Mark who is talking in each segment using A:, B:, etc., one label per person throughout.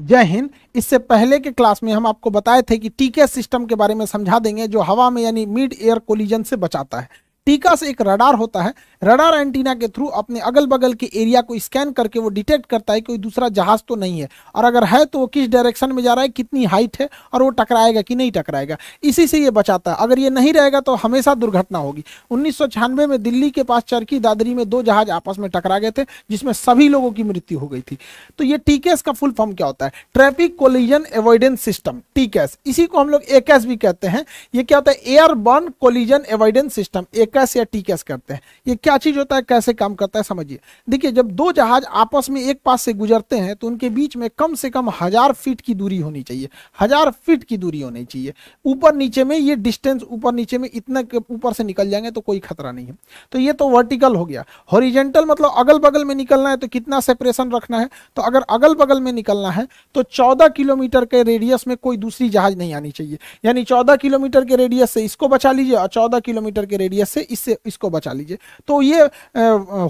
A: जय हिंद इससे पहले के क्लास में हम आपको बताए थे कि टीके सिस्टम के बारे में समझा देंगे जो हवा में यानी मिड एयर कोलिजन से बचाता है टीका से एक रडार होता है रडार एंटीना के थ्रू अपने अगल बगल के एरिया को स्कैन करके वो डिटेक्ट करता है कोई दूसरा जहाज तो नहीं है और अगर है तो वो किस डायरेक्शन में जा रहा है कितनी हाइट है और वो टकराएगा कि नहीं टकराएगा इसी से ये बचाता है अगर ये नहीं रहेगा तो हमेशा दुर्घटना होगी उन्नीस में दिल्ली के पास चरखी दादरी में दो जहाज आपस में टकरा गए थे जिसमें सभी लोगों की मृत्यु हो गई थी तो ये टीकेस का फुल फॉर्म क्या होता है traffic collision avoidance system TCAS इसी को हम लोग एकैस भी कहते हैं ये क्या होता है एयरबॉर्न कोलिजन एवॉइडेंस सिस्टम एक कैसे या टी कैस करते हैं ये क्या चीज होता है कैसे काम करता है समझिए देखिए जब दो जहाज आपस में एक पास से गुजरते हैं तो उनके बीच में कम से कम हजार फीट की दूरी होनी चाहिए हजार फीट की दूरी होनी चाहिए ऊपर नीचे में ये डिस्टेंस ऊपर नीचे में इतना ऊपर से निकल जाएंगे तो कोई खतरा नहीं है तो ये तो वर्टिकल हो गया हॉरिजेंटल मतलब अगल बगल में निकलना है तो कितना सेपरेशन रखना है तो अगर अगल बगल में निकलना है तो चौदह किलोमीटर के रेडियस में कोई दूसरी जहाज नहीं आनी चाहिए यानी चौदह किलोमीटर के रेडियस से इसको बचा लीजिए और चौदह किलोमीटर के रेडियस से इससे इससे इसको बचा लीजिए तो ये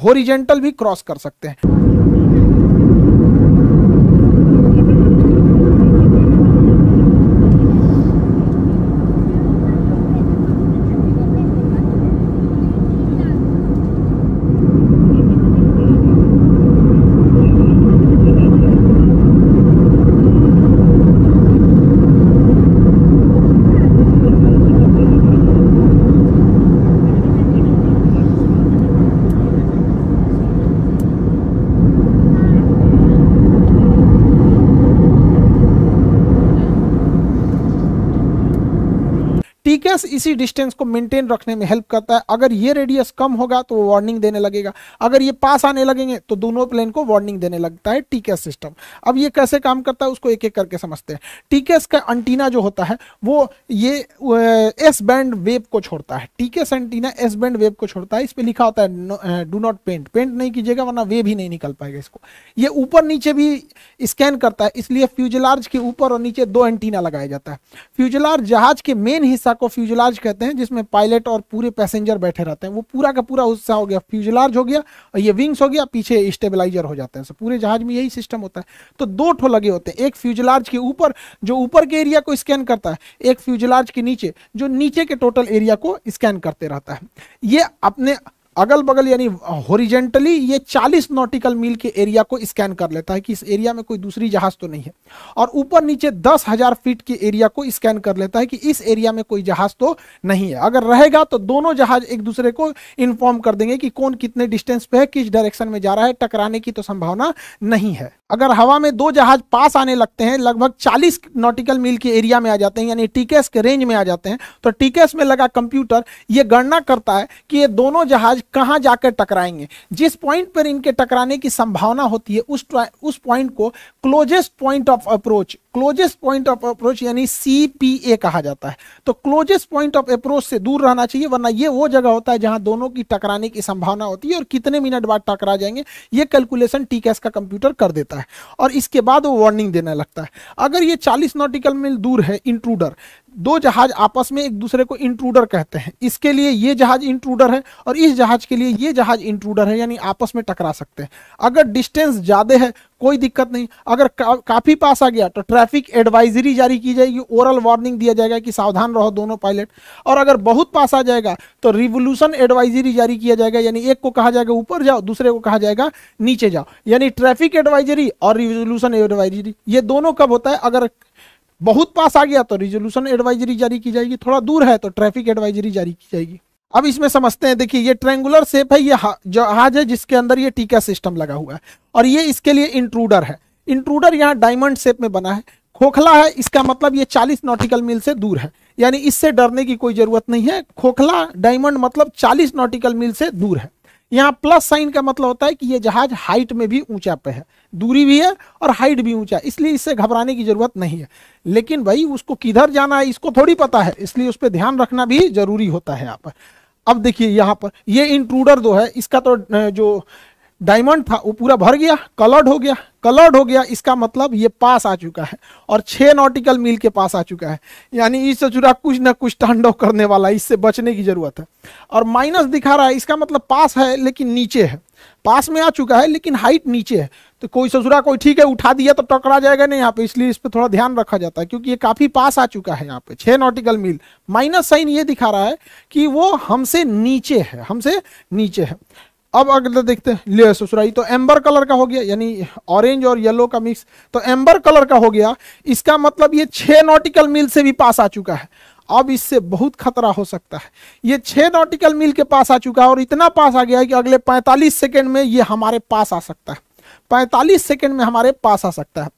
A: होरिजेंटल भी क्रॉस कर सकते हैं पीकेस इसी डिस्टेंस को मेंटेन रखने में हेल्प करता है अगर ये रेडियस कम होगा तो वो वार्निंग देने लगेगा अगर ये पास आने लगेंगे तो दोनों प्लेन को वार्निंग देने लगता है टीकेस सिस्टम अब ये कैसे काम करता है उसको एक एक करके समझते हैं टीकेस का एंटीना जो होता है वो ये एस बैंड वेब को छोड़ता है TCAS antenna S band wave को छोड़ता है इस पर लिखा होता है डू नॉट पेंट पेंट नहीं कीजिएगा वरना वेब ही नहीं निकल पाएगा इसको ये ऊपर नीचे भी स्कैन करता है इसलिए फ्यूजलार्ज के ऊपर और नीचे दो एंटीना लगाया जाता है फ्यूजलार्ज जहाज के मेन हिस्सा को फ्यूजलाज कहते हैं जिसमें पायलट और पूरे पैसेंजर बैठे रहते हैं वो पूरा का पूरा उत्साह हो गया फ्यूजलाज हो गया और ये विंग्स हो गया पीछे स्टेबलाइजर हो जाते हैं सो पूरे जहाज में यही सिस्टम होता है तो दो ठो लगे होते हैं एक फ्यूजलार्ज के ऊपर जो ऊपर के एरिया को स्कैन करता है एक फ्यूजलार्ज के नीचे जो नीचे के टोटल एरिया को स्कैन करते रहता है ये अपने अगल बगल यानी होरिजेंटली ये 40 नॉटिकल मील के एरिया को स्कैन कर लेता है कि इस एरिया में कोई दूसरी जहाज तो नहीं है और ऊपर नीचे दस हजार फीट के एरिया को स्कैन कर लेता है कि इस एरिया में कोई जहाज तो नहीं है अगर रहेगा तो दोनों जहाज एक दूसरे को इन्फॉर्म कर देंगे कि कौन कितने डिस्टेंस पे है किस डायरेक्शन में जा रहा है टकराने की तो संभावना नहीं है अगर हवा में दो जहाज पास आने लगते हैं लगभग 40 नॉटिकल मील के एरिया में आ जाते हैं यानी टीकेस के रेंज में आ जाते हैं तो टीकेस में लगा कंप्यूटर ये गणना करता है कि ये दोनों जहाज कहाँ जाकर टकराएंगे जिस पॉइंट पर इनके टकराने की संभावना होती है उस उस पॉइंट को closest point of approach closest point of approach यानी सी कहा जाता है तो क्लोजेस्ट पॉइंट ऑफ अप्रोच से दूर रहना चाहिए वरना ये वो जगह होता है जहां दोनों की टकराने की संभावना होती है और कितने मिनट बाद टकरा जाएंगे ये कैलकुलेशन टी का कंप्यूटर कर देता है और इसके बाद वो वार्निंग देने लगता है अगर ये चालीस नॉटिकल मील दूर है इंट्रूडर दो जहाज आपस में एक दूसरे को इंट्रूडर कहते हैं इसके लिए ये जहाज इंट्रूडर है और इस जहाज के लिए ये जहाज इंट्रूडर है यानी आपस में टकरा सकते हैं अगर डिस्टेंस ज़्यादा है कोई दिक्कत नहीं अगर का, काफ़ी पास आ गया तो ट्रैफिक एडवाइजरी जारी की जाएगी ओरल वार्निंग दिया जाएगा कि सावधान रहो दोनों पायलट और अगर बहुत पास आ जाएगा तो रिवोल्यूशन एडवाइजरी जारी किया जाएगा यानी एक को कहा जाएगा ऊपर जाओ दूसरे को कहा जाएगा नीचे जाओ यानी ट्रैफिक एडवाइजरी और रिवोल्यूशन एडवाइजरी ये दोनों कब होता है अगर बहुत पास आ गया तो रिजोल्यूशन एडवाइजरी जारी की जाएगी थोड़ा दूर है तो ट्रैफिक एडवाइजरी जारी की जाएगी अब इसमें समझते हैं देखिए ये ट्रेंगुलर सेप है ये जहाज है जिसके अंदर ये टीका सिस्टम लगा हुआ है और ये इसके लिए इंट्रूडर है इंट्रूडर यहाँ डायमंड शेप में बना है खोखला है इसका मतलब ये 40 नॉटिकल मील से दूर है यानी इससे डरने की कोई जरूरत नहीं है खोखला डायमंड मतलब 40 नॉटिकल मील से दूर है यहाँ प्लस साइन का मतलब होता है कि ये जहाज हाइट में भी ऊंचा पे है दूरी भी है और हाइट भी ऊंचा है इसलिए इससे घबराने की जरूरत नहीं है लेकिन भाई उसको किधर जाना है इसको थोड़ी पता है इसलिए उस पर ध्यान रखना भी जरूरी होता है यहाँ पर अब देखिए यहाँ पर ये इंट्रूडर जो है इसका तो जो डायमंड था वो पूरा भर गया कलर्ड हो गया कलर्ड हो गया इसका मतलब ये पास आ चुका है और छह नॉटिकल मील के पास आ चुका है यानी इससे जुड़ा कुछ ना कुछ तांडव करने वाला इससे बचने की ज़रूरत है और माइनस दिखा रहा है इसका मतलब पास है लेकिन नीचे है पास में आ चुका है लेकिन हाइट नीचे है तो कोई ससुरा कोई ठीक है उठा दिया तो टकरा जाएगा नहीं यहाँ पे इसलिए इस पर थोड़ा ध्यान रखा जाता है क्योंकि ये काफ़ी पास आ चुका है यहाँ पे छः नॉटिकल मील माइनस साइन ये दिखा रहा है कि वो हमसे नीचे है हमसे नीचे है अब अगले तो देखते हैं ले ससुराई तो एम्बर कलर का हो गया यानी ऑरेंज और येलो का मिक्स तो एम्बर कलर का हो गया इसका मतलब ये छः नॉटिकल मील से भी पास आ चुका है अब इससे बहुत खतरा हो सकता है ये छः नॉटिकल मील के पास आ चुका है और इतना पास आ गया है कि अगले 45 सेकंड में ये हमारे पास आ सकता है 45 सेकेंड में हमारे पास आ सकता है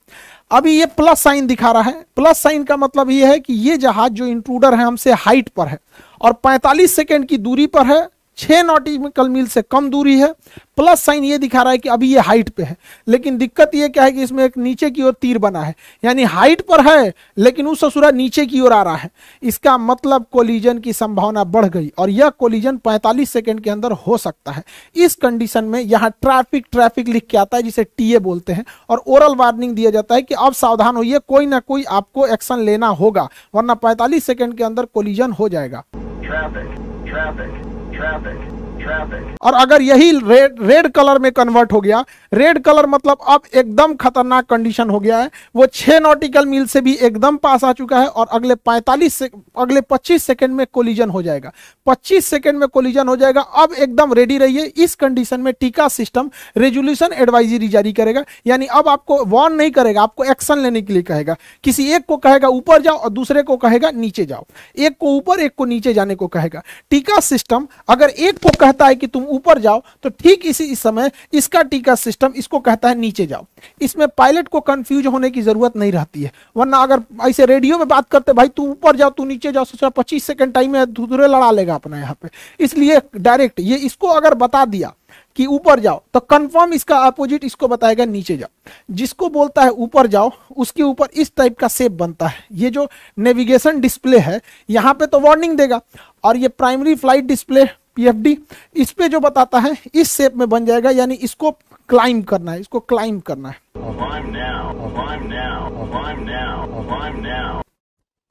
A: अभी ये प्लस साइन दिखा रहा है प्लस साइन का मतलब ये है कि ये जहाज जो इंट्रूडर है हमसे हाइट पर है और 45 सेकेंड की दूरी पर है छह नॉटिकल मील से कम दूरी है प्लस साइन ये दिखा रहा है कि अभी ये हाइट पे है लेकिन दिक्कत ये क्या है कि इसमें एक नीचे की ओर तीर बना है यानी हाइट पर है लेकिन उस ससुरा नीचे की ओर आ रहा है इसका मतलब कोलिजन की संभावना बढ़ गई और यह कोलिजन 45 सेकंड के अंदर हो सकता है इस कंडीशन में यहाँ ट्रैफिक ट्रैफिक लिख के आता है जिसे टी बोलते हैं और ओरल वार्निंग दिया जाता है कि अब सावधान होइए कोई ना कोई आपको एक्शन लेना होगा वरना पैंतालीस सेकेंड के अंदर कोलिजन हो जाएगा ट्रैफिक, ट्रैफिक। traffic. और अगर यही रेड रेड कलर में कन्वर्ट हो गया रेड कलर मतलब अब एकदम खतरनाक कंडीशन हो गया है वो छः नॉटिकल मील से भी एकदम पास आ चुका है और अगले 45 से अगले 25 सेकंड में कोलिजन हो जाएगा 25 सेकंड में कोलिजन हो जाएगा अब एकदम रेडी रहिए इस कंडीशन में टीका सिस्टम रेजोल्यूशन एडवाइजरी जारी करेगा यानी अब आपको वार्न नहीं करेगा आपको एक्शन लेने के लिए कहेगा किसी एक को कहेगा ऊपर जाओ और दूसरे को कहेगा नीचे जाओ एक को ऊपर एक को नीचे जाने को कहेगा टीका सिस्टम अगर एक को कह कहता है कि तुम ऊपर जाओ तो ठीक इसी इस समय इसका टीका सिस्टम इसको कहता है नीचे जाओ इसमें पायलट को कंफ्यूज होने की जरूरत नहीं रहती है वरना अगर ऐसे रेडियो में बात करते भाई तू ऊपर जाओ तू नीचे जाओ सोचा पच्चीस सेकंड टाइम में धुधुरे लड़ा लेगा अपना यहाँ पे इसलिए डायरेक्ट ये इसको अगर बता दिया कि ऊपर जाओ तो कंफर्म इसका अपोजिट इसको बताएगा नीचे जाओ जिसको बोलता है ऊपर जाओ उसके ऊपर इस टाइप का सेप बनता है ये जो नेविगेशन डिस्प्ले है यहाँ पे तो वार्निंग देगा और ये प्राइमरी फ्लाइट डिस्प्ले पीएफडी इस पे जो बताता है इस शेप में बन जाएगा यानी इसको क्लाइम करना है इसको क्लाइम करना है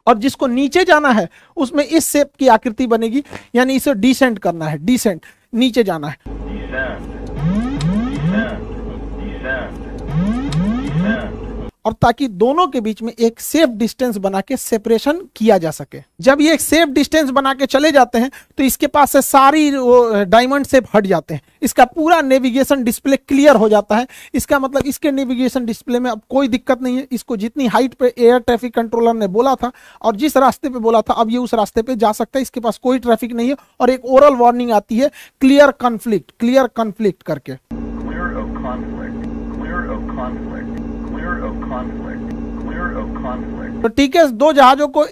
A: और जिसको नीचे जाना है उसमें इस शेप की आकृति बनेगी यानी इसे डिसेंट करना है डिसेंट नीचे जाना है और ताकि दोनों के बीच में एक सेफ डिस्टेंस बना के सेपरेशन किया जा सके जब ये एक सेफ डिस्टेंस बना के चले जाते हैं तो इसके पास से सारी वो डायमंड सेप हट जाते हैं इसका पूरा नेविगेशन डिस्प्ले क्लियर हो जाता है इसका मतलब इसके नेविगेशन डिस्प्ले में अब कोई दिक्कत नहीं है इसको जितनी हाइट पर एयर ट्रैफिक कंट्रोलर ने बोला था और जिस रास्ते पर बोला था अब ये उस रास्ते पर जा सकता है इसके पास कोई ट्रैफिक नहीं है और एक ओरल वार्निंग आती है क्लियर कॉन्फ्लिक्ट क्लियर कॉन्फ्लिक्ट करके तो टीकेस दो जहाजों को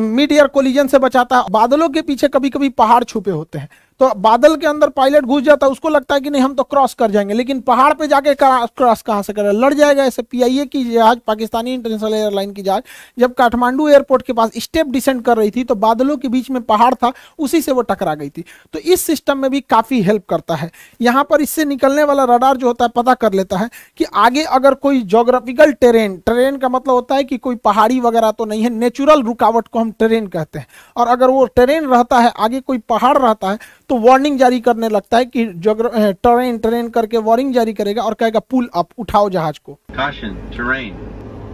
A: मिड एयर कोलिजन से बचाता है बादलों के पीछे कभी कभी पहाड़ छुपे होते हैं तो बादल के अंदर पायलट घुस जाता है उसको लगता है कि नहीं हम तो क्रॉस कर जाएंगे लेकिन पहाड़ पे जाके क्रॉस कहाँ से करें लड़ जाएगा ऐसे पीआईए की जहाज पाकिस्तानी इंटरनेशनल एयरलाइन की जहाज जब काठमांडू एयरपोर्ट के पास स्टेप डिसेंड कर रही थी तो बादलों के बीच में पहाड़ था उसी से वो टकरा गई थी तो इस सिस्टम में भी काफ़ी हेल्प करता है यहाँ पर इससे निकलने वाला रडार जो होता है पता कर लेता है कि आगे अगर कोई जोग्राफिकल ट्रेन ट्रेन का मतलब होता है कि कोई पहाड़ी वगैरह तो नहीं है नेचुरल रुकावट को हम ट्रेन कहते हैं और अगर वो ट्रेन रहता है आगे कोई पहाड़ रहता है तो वार्निंग जारी करने लगता है कि ट्रेन ट्रेन करके वार्निंग जारी करेगा और कहेगा पुल अप उठाओ जहाज को Caution, terrain,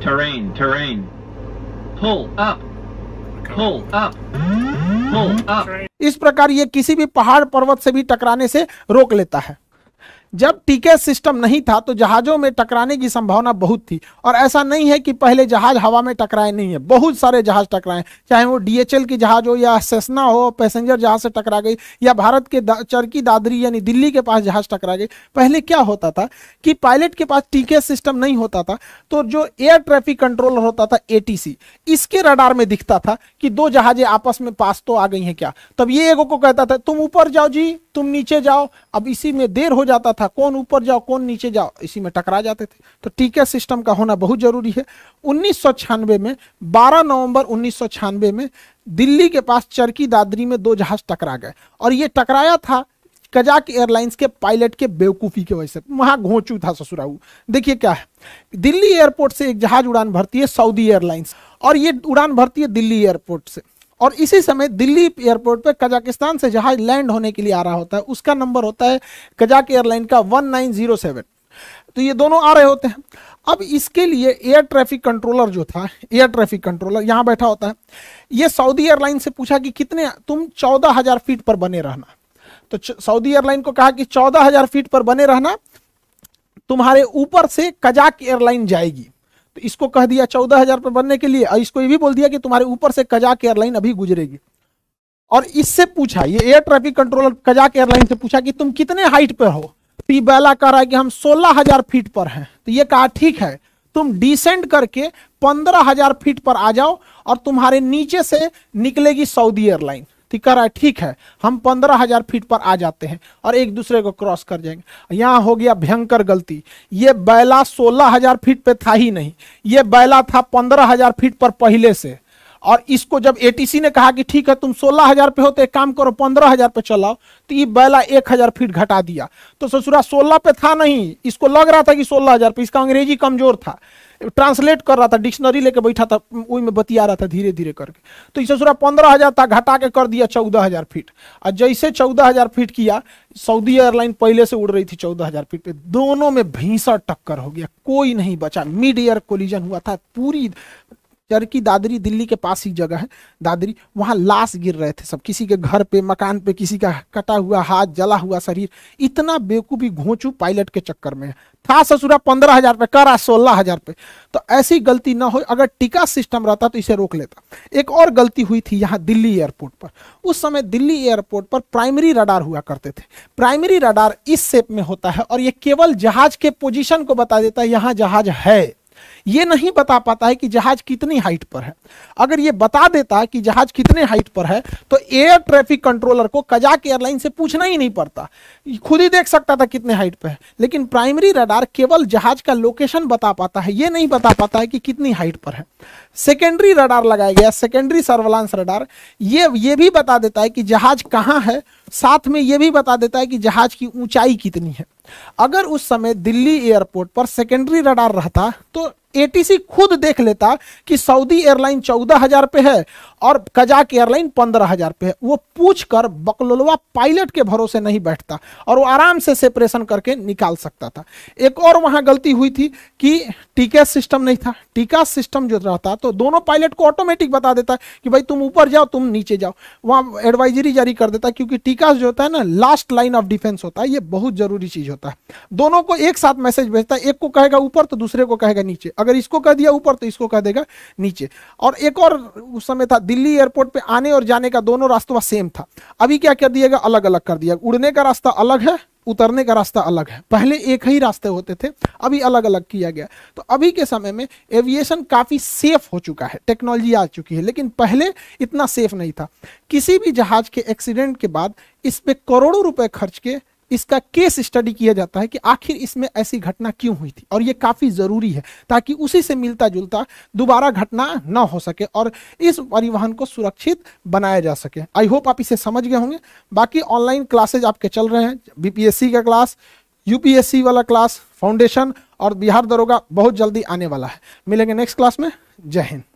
A: terrain, terrain. Pull up. Pull up. Pull up. इस प्रकार ये किसी भी पहाड़ पर्वत से भी टकराने से रोक लेता है जब टीके सिस्टम नहीं था तो जहाज़ों में टकराने की संभावना बहुत थी और ऐसा नहीं है कि पहले जहाज़ हवा में टकराए नहीं है बहुत सारे जहाज़ टकराए चाहे वो डीएचएल की जहाज़ हो या सेसना हो पैसेंजर जहाज़ से टकरा गई या भारत के दा, चरकी दादरी यानी दिल्ली के पास जहाज़ टकरा गई पहले क्या होता था कि पायलट के पास टीके सिस्टम नहीं होता था तो जो एयर ट्रैफिक कंट्रोलर होता था ए इसके रडार में दिखता था कि दो जहाज़ें आपस में पास तो आ गई हैं क्या तब ये एगो को कहता था तुम ऊपर जाओ जी तुम नीचे जाओ अब इसी में देर हो जाता था था कौन ऊपर जाओ कौन नीचे जाओ इसी में टकरा जाते थे तो टीके सिस्टम का होना बहुत जरूरी है उन्नीस में 12 नवंबर उन्नीस में दिल्ली के पास चरकी दादरी में दो जहाज टकरा गए और ये टकराया था कजाक एयरलाइंस के पायलट के बेवकूफ़ी के वजह से वहां घोचू था ससुराऊ देखिए क्या है दिल्ली एयरपोर्ट से एक जहाज उड़ान भरती है सऊदी एयरलाइंस और ये उड़ान भरती है दिल्ली एयरपोर्ट से और इसी समय दिल्ली एयरपोर्ट पर कजाकिस्तान से जहाज लैंड होने के लिए आ रहा होता है उसका नंबर होता है कजाक एयरलाइन का 1907 तो ये दोनों आ रहे होते हैं अब इसके लिए एयर ट्रैफिक कंट्रोलर जो था एयर ट्रैफिक कंट्रोलर यहाँ बैठा होता है ये सऊदी एयरलाइन से पूछा कि कितने तुम चौदह हजार फीट पर बने रहना तो सऊदी एयरलाइन को कहा कि चौदह हजार फीट पर बने रहना तुम्हारे ऊपर से कजाक एयरलाइन जाएगी तो इसको कह दिया चौदह हजार रुपये बनने के लिए और इसको ये भी बोल दिया कि तुम्हारे ऊपर से कजाक एयरलाइन अभी गुजरेगी और इससे पूछा ये air traffic controller Kazakh airline से पूछा कि तुम कितने हाइट पर हो तो बैला कह रहा है कि हम सोलह हजार फीट पर हैं तो ये कहा ठीक है तुम डिसेंड करके पंद्रह हजार फीट पर आ जाओ और तुम्हारे नीचे से निकलेगी सऊदी एयरलाइन व्यक्ति कर रहा है ठीक है हम पंद्रह हजार फीट पर आ जाते हैं और एक दूसरे को क्रॉस कर जाएंगे यहाँ हो गया भयंकर गलती ये बैला सोलह हजार फीट पे था ही नहीं ये बैला था पंद्रह हजार फीट पर पहले से और इसको जब एटीसी ने कहा कि ठीक है तुम सोलह हजार पे हो तो एक काम करो पंद्रह हजार पे चलाओ तो ये बैला एक हजार फीट घटा दिया तो ससुरा सोलह पे था नहीं इसको लग रहा था कि सोलह हजार पे इसका अंग्रेजी कमजोर था ट्रांसलेट कर रहा था डिक्शनरी लेके बैठा था वही में बतिया रहा था धीरे धीरे करके तो इसे ससुरा पंद्रह हजार था घटा के कर दिया चौदह हजार फीट और जैसे चौदह हजार फीट किया सऊदी एयरलाइन पहले से उड़ रही थी चौदह हजार फीट पे दोनों में भीषण टक्कर हो गया कोई नहीं बचा मिड एयर कोलिजन हुआ था पूरी चरकी दादरी दिल्ली के पास ही जगह है दादरी वहाँ लाश गिर रहे थे सब किसी के घर पे मकान पे किसी का कटा हुआ हाथ जला हुआ शरीर इतना बेवकूफ़ी घोंचू पायलट के चक्कर में है था ससुरा पंद्रह हजार पे करा सोलह हजार पे तो ऐसी गलती ना हो अगर टिका सिस्टम रहता तो इसे रोक लेता एक और गलती हुई थी यहाँ दिल्ली एयरपोर्ट पर उस समय दिल्ली एयरपोर्ट पर प्राइमरी रडार हुआ करते थे प्राइमरी रडार इस शेप में होता है और ये केवल जहाज के पोजिशन को बता देता है यहाँ जहाज है ये नहीं बता पाता है कि जहाज कितनी हाइट पर है अगर ये बता देता कि जहाज कितने हाइट पर है तो एयर ट्रैफिक कंट्रोलर को कजाक एयरलाइन से पूछना ही नहीं पड़ता खुद ही देख सकता था कितने हाइट पर है लेकिन प्राइमरी रडार केवल जहाज का लोकेशन बता पाता है ये नहीं बता पाता है कि कितनी हाइट पर है सेकेंडरी रडार लगाया गया सेकेंडरी सर्वलांस रडार ये ये भी बता देता है कि जहाज कहाँ है साथ में यह भी बता देता है कि जहाज की ऊंचाई कितनी है अगर उस समय दिल्ली एयरपोर्ट पर सेकेंडरी रडार रहता तो एटीसी खुद देख लेता कि सऊदी एयरलाइन चौदह हजार पे है और कजाक एयरलाइन पंद्रह हजार पे है वो पूछ कर बकलोलवा पायलट के भरोसे नहीं बैठता और वो आराम से सेपरेशन करके निकाल सकता था एक और वहां गलती हुई थी कि टीका सिस्टम नहीं था टीका सिस्टम जो रहता तो दोनों पायलट को ऑटोमेटिक बता देता कि भाई तुम ऊपर जाओ तुम नीचे जाओ वहाँ एडवाइजरी जारी कर देता क्योंकि टीका पॉडकास्ट जो होता है ना लास्ट लाइन ऑफ डिफेंस होता है ये बहुत जरूरी चीज होता है दोनों को एक साथ मैसेज भेजता है एक को कहेगा ऊपर तो दूसरे को कहेगा नीचे अगर इसको कह दिया ऊपर तो इसको कह देगा नीचे और एक और उस समय था दिल्ली एयरपोर्ट पे आने और जाने का दोनों रास्ता सेम था अभी क्या कर दिया अलग अलग कर दिया उड़ने का रास्ता अलग है उतरने का रास्ता अलग है पहले एक ही रास्ते होते थे अभी अलग अलग किया गया तो अभी के समय में एविएशन काफ़ी सेफ हो चुका है टेक्नोलॉजी आ चुकी है लेकिन पहले इतना सेफ नहीं था किसी भी जहाज के एक्सीडेंट के बाद इस पर करोड़ों रुपए खर्च के इसका केस स्टडी किया जाता है कि आखिर इसमें ऐसी घटना क्यों हुई थी और ये काफ़ी ज़रूरी है ताकि उसी से मिलता जुलता दोबारा घटना न हो सके और इस परिवहन को सुरक्षित बनाया जा सके आई होप आप इसे समझ गए होंगे बाकी ऑनलाइन क्लासेज आपके चल रहे हैं बीपीएससी का क्लास यूपीएससी वाला क्लास फाउंडेशन और बिहार दरोगा बहुत जल्दी आने वाला है मिलेंगे नेक्स्ट क्लास में जय हिंद